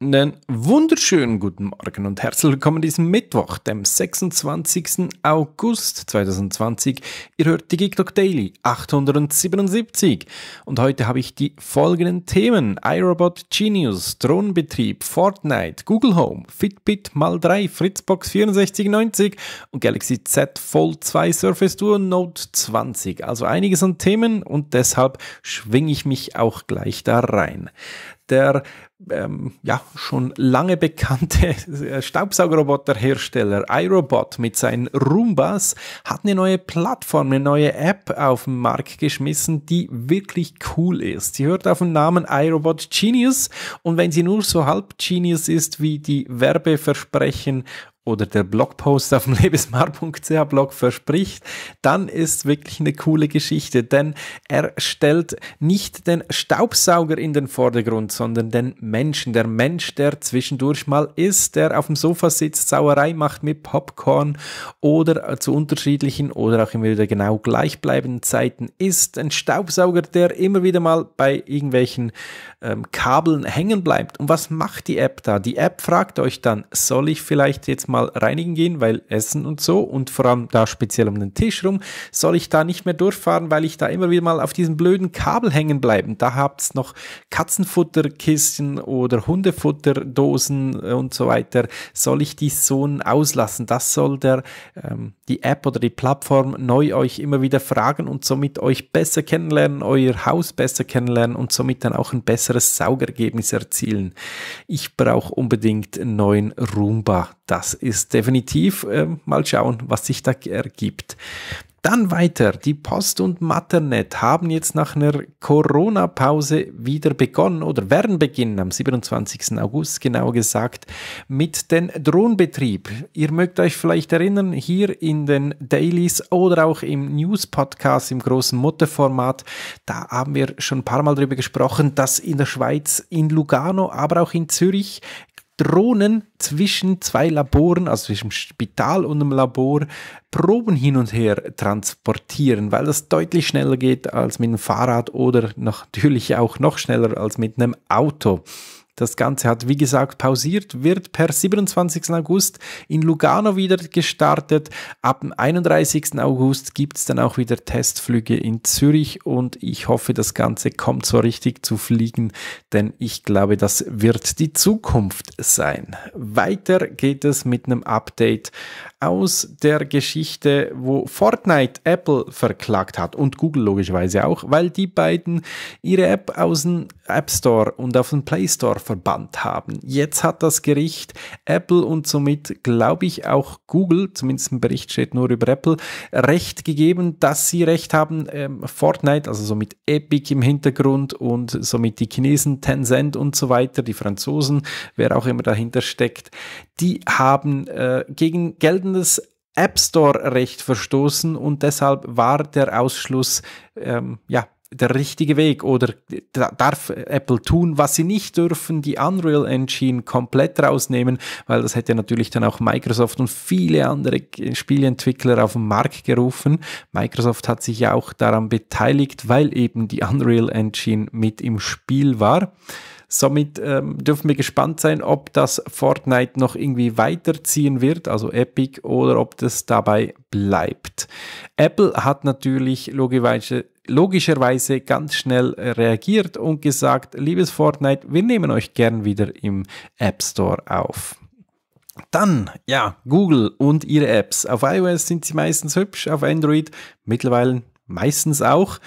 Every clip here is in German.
Einen wunderschönen guten Morgen und herzlich willkommen diesem Mittwoch, dem 26. August 2020. Ihr hört die GeekTalk Daily 877 und heute habe ich die folgenden Themen. iRobot Genius, Drohnenbetrieb, Fortnite, Google Home, Fitbit mal 3, Fritzbox 6490 und Galaxy Z Fold 2 Surface Duo Note 20. Also einiges an Themen und deshalb schwinge ich mich auch gleich da rein der ähm, ja, schon lange bekannte äh, Staubsaugerroboterhersteller iRobot mit seinen Roombas hat eine neue Plattform, eine neue App auf den Markt geschmissen, die wirklich cool ist. Sie hört auf den Namen iRobot Genius und wenn sie nur so halb Genius ist, wie die Werbeversprechen oder der Blogpost auf dem lebesmar.ch Blog verspricht, dann ist wirklich eine coole Geschichte, denn er stellt nicht den Staubsauger in den Vordergrund, sondern den Menschen, der Mensch, der zwischendurch mal ist, der auf dem Sofa sitzt, Sauerei macht mit Popcorn oder zu unterschiedlichen oder auch immer wieder genau gleichbleibenden Zeiten ist, ein Staubsauger, der immer wieder mal bei irgendwelchen ähm, Kabeln hängen bleibt. Und was macht die App da? Die App fragt euch dann, soll ich vielleicht jetzt mal mal reinigen gehen, weil Essen und so und vor allem da speziell um den Tisch rum, soll ich da nicht mehr durchfahren, weil ich da immer wieder mal auf diesem blöden Kabel hängen bleiben. Da habt habt's noch Katzenfutterkisten oder Hundefutterdosen äh, und so weiter. Soll ich die so auslassen? Das soll der, ähm, die App oder die Plattform neu euch immer wieder fragen und somit euch besser kennenlernen, euer Haus besser kennenlernen und somit dann auch ein besseres Saugergebnis erzielen. Ich brauche unbedingt einen neuen Roomba. Das ist ist definitiv. Äh, mal schauen, was sich da ergibt. Dann weiter. Die Post und Matternet haben jetzt nach einer Corona-Pause wieder begonnen oder werden beginnen am 27. August genauer gesagt mit dem Drohnenbetrieb. Ihr mögt euch vielleicht erinnern, hier in den Dailies oder auch im News-Podcast im großen Mutterformat, da haben wir schon ein paar Mal darüber gesprochen, dass in der Schweiz, in Lugano, aber auch in Zürich Drohnen zwischen zwei Laboren, also zwischen Spital und einem Labor, Proben hin und her transportieren, weil das deutlich schneller geht als mit dem Fahrrad oder natürlich auch noch schneller als mit einem Auto. Das Ganze hat, wie gesagt, pausiert, wird per 27. August in Lugano wieder gestartet. Ab dem 31. August gibt es dann auch wieder Testflüge in Zürich und ich hoffe, das Ganze kommt so richtig zu fliegen, denn ich glaube, das wird die Zukunft sein. Weiter geht es mit einem Update aus der Geschichte, wo Fortnite Apple verklagt hat und Google logischerweise auch, weil die beiden ihre App aus dem App Store und auf dem Play Store verbannt haben. Jetzt hat das Gericht Apple und somit, glaube ich, auch Google, zumindest im Bericht steht nur über Apple, Recht gegeben, dass sie Recht haben. Ähm, Fortnite, also somit Epic im Hintergrund und somit die Chinesen, Tencent und so weiter, die Franzosen, wer auch immer dahinter steckt, die haben äh, gegen geltendes App Store Recht verstoßen und deshalb war der Ausschluss ähm, ja der richtige Weg oder darf Apple tun, was sie nicht dürfen, die Unreal Engine komplett rausnehmen, weil das hätte natürlich dann auch Microsoft und viele andere Spieleentwickler auf den Markt gerufen. Microsoft hat sich ja auch daran beteiligt, weil eben die Unreal Engine mit im Spiel war. Somit ähm, dürfen wir gespannt sein, ob das Fortnite noch irgendwie weiterziehen wird, also Epic, oder ob das dabei bleibt. Apple hat natürlich logischerweise logischerweise ganz schnell reagiert und gesagt, liebes Fortnite, wir nehmen euch gern wieder im App Store auf. Dann, ja, Google und ihre Apps. Auf iOS sind sie meistens hübsch, auf Android mittlerweile meistens auch.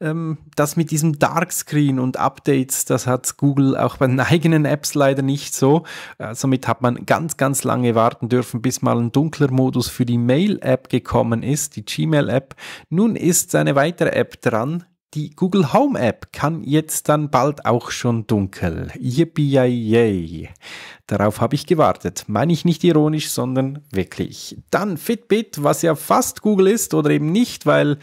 Ähm, das mit diesem Darkscreen und Updates, das hat Google auch bei den eigenen Apps leider nicht so. Äh, somit hat man ganz, ganz lange warten dürfen, bis mal ein dunkler Modus für die Mail-App gekommen ist, die Gmail-App. Nun ist eine weitere App dran. Die Google Home App kann jetzt dann bald auch schon dunkel. Yippie, Yippee! Darauf habe ich gewartet. Meine ich nicht ironisch, sondern wirklich. Dann Fitbit, was ja fast Google ist oder eben nicht, weil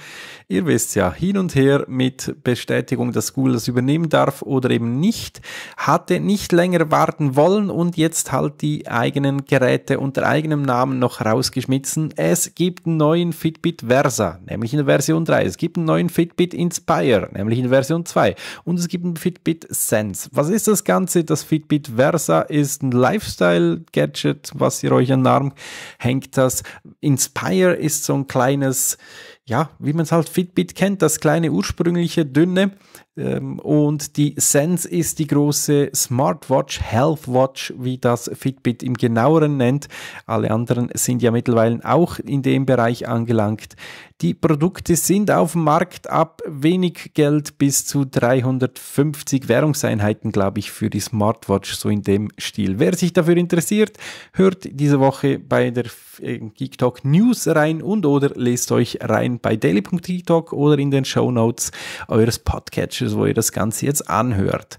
ihr wisst ja, hin und her mit Bestätigung, dass Google das übernehmen darf oder eben nicht, hatte nicht länger warten wollen und jetzt halt die eigenen Geräte unter eigenem Namen noch rausgeschmissen. Es gibt einen neuen Fitbit Versa, nämlich in der Version 3. Es gibt einen neuen Fitbit Inspire, nämlich in der Version 2. Und es gibt einen Fitbit Sense. Was ist das Ganze? Das Fitbit Versa ist ein Lifestyle-Gadget, was ihr euch an den Arm hängt. Das Inspire ist so ein kleines ja, wie man es halt Fitbit kennt, das kleine ursprüngliche dünne ähm, und die Sense ist die große Smartwatch, Healthwatch, wie das Fitbit im genaueren nennt. Alle anderen sind ja mittlerweile auch in dem Bereich angelangt. Die Produkte sind auf dem Markt ab wenig Geld bis zu 350 Währungseinheiten, glaube ich, für die Smartwatch, so in dem Stil. Wer sich dafür interessiert, hört diese Woche bei der äh, Geek Talk News rein und oder lest euch rein könnt bei daily.tiktok oder in den Show Notes eures Podcatchers, wo ihr das Ganze jetzt anhört.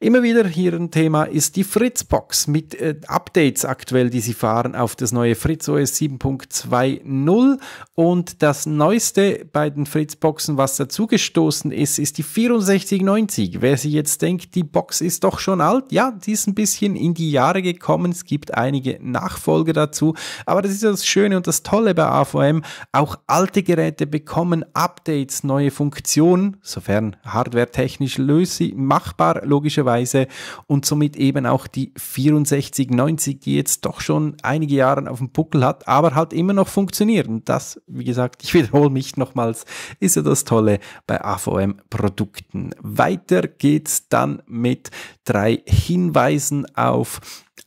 Immer wieder hier ein Thema ist die Fritzbox mit äh, Updates aktuell, die sie fahren auf das neue Fritz OS 7.2.0 und das neueste bei den Fritzboxen, was dazugestoßen ist, ist die 6490. Wer sich jetzt denkt, die Box ist doch schon alt, ja, die ist ein bisschen in die Jahre gekommen. Es gibt einige Nachfolger dazu, aber das ist das Schöne und das Tolle bei AVM. Auch alte Geräte bekommen Updates, neue Funktionen, sofern hardwaretechnisch lösi machbar, logischerweise möglicherweise und somit eben auch die 6490, die jetzt doch schon einige Jahre auf dem Buckel hat, aber halt immer noch funktioniert. Und das, wie gesagt, ich wiederhole mich nochmals, ist ja das Tolle bei AVM-Produkten. Weiter geht's dann mit drei Hinweisen auf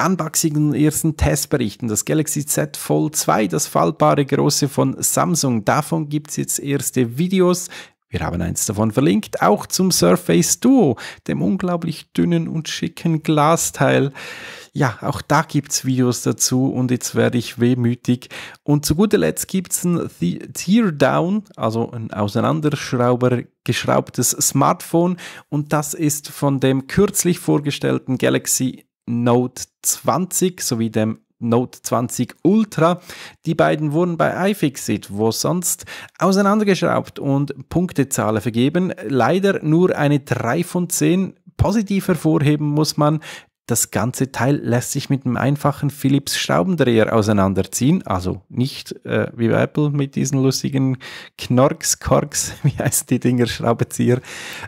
Unboxing und ersten Testberichten. Das Galaxy Z Fold 2, das faltbare große von Samsung. Davon gibt es jetzt erste Videos. Wir haben eins davon verlinkt, auch zum Surface Duo, dem unglaublich dünnen und schicken Glasteil. Ja, auch da gibt es Videos dazu und jetzt werde ich wehmütig. Und zu guter Letzt gibt es ein Teardown, also ein Auseinanderschrauber geschraubtes Smartphone und das ist von dem kürzlich vorgestellten Galaxy Note 20 sowie dem Note 20 Ultra. Die beiden wurden bei iFixit, wo sonst, auseinandergeschraubt und Punktezahlen vergeben. Leider nur eine 3 von 10. Positiv hervorheben muss man, das ganze Teil lässt sich mit einem einfachen Philips Schraubendreher auseinanderziehen, also nicht äh, wie bei Apple mit diesen lustigen Knorks, Korks, wie heißt die Dinger, Schraubezieher.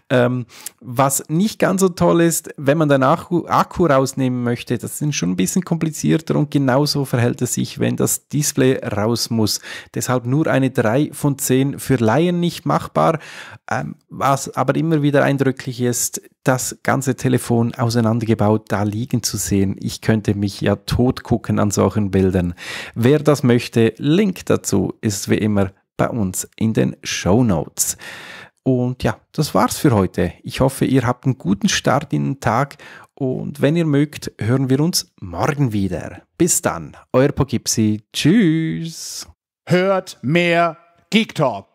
Ähm, was nicht ganz so toll ist, wenn man den Akku, Akku rausnehmen möchte, das sind schon ein bisschen komplizierter und genauso verhält es sich, wenn das Display raus muss. Deshalb nur eine 3 von 10 für Laien nicht machbar. Ähm, was aber immer wieder eindrücklich ist, das ganze Telefon auseinandergebaut da liegen zu sehen. Ich könnte mich ja tot gucken an solchen Bildern. Wer das möchte, Link dazu ist wie immer bei uns in den Show Notes. Und ja, das war's für heute. Ich hoffe, ihr habt einen guten Start in den Tag und wenn ihr mögt, hören wir uns morgen wieder. Bis dann, euer Pogipsi. Tschüss. Hört mehr Geek Talk.